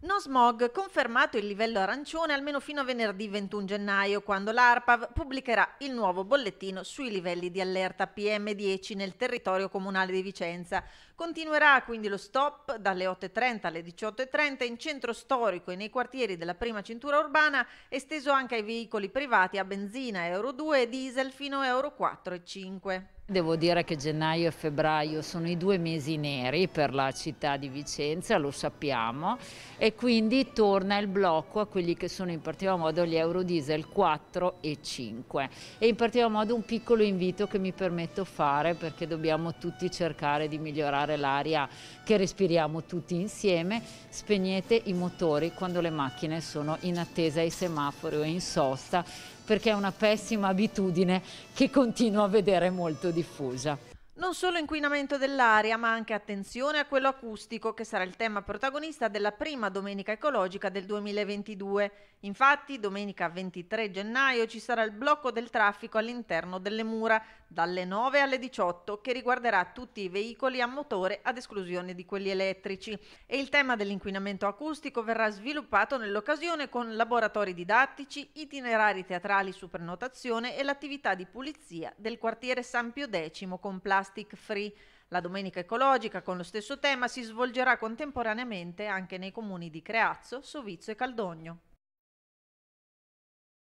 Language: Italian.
No smog confermato il livello arancione almeno fino a venerdì 21 gennaio, quando l'ARPAV pubblicherà il nuovo bollettino sui livelli di allerta PM10 nel territorio comunale di Vicenza. Continuerà quindi lo stop dalle 8.30 alle 18.30 in centro storico e nei quartieri della prima cintura urbana, esteso anche ai veicoli privati a benzina Euro 2 e diesel fino a Euro 4 e 5. Devo dire che gennaio e febbraio sono i due mesi neri per la città di Vicenza, lo sappiamo, e quindi torna il blocco a quelli che sono in particolar modo gli Euro Diesel 4 e 5. E in particolar modo un piccolo invito che mi permetto fare perché dobbiamo tutti cercare di migliorare l'aria che respiriamo tutti insieme. Spegnete i motori quando le macchine sono in attesa ai semafori o in sosta perché è una pessima abitudine che continuo a vedere molto diffusa. Non solo inquinamento dell'aria, ma anche attenzione a quello acustico, che sarà il tema protagonista della prima domenica ecologica del 2022. Infatti, domenica 23 gennaio ci sarà il blocco del traffico all'interno delle mura, dalle 9 alle 18, che riguarderà tutti i veicoli a motore ad esclusione di quelli elettrici. E il tema dell'inquinamento acustico verrà sviluppato nell'occasione con laboratori didattici, itinerari teatrali su prenotazione e l'attività di pulizia del quartiere San Pio X con plastica Plastic Free. La domenica ecologica con lo stesso tema si svolgerà contemporaneamente anche nei comuni di Creazzo, Sovizio e Caldogno.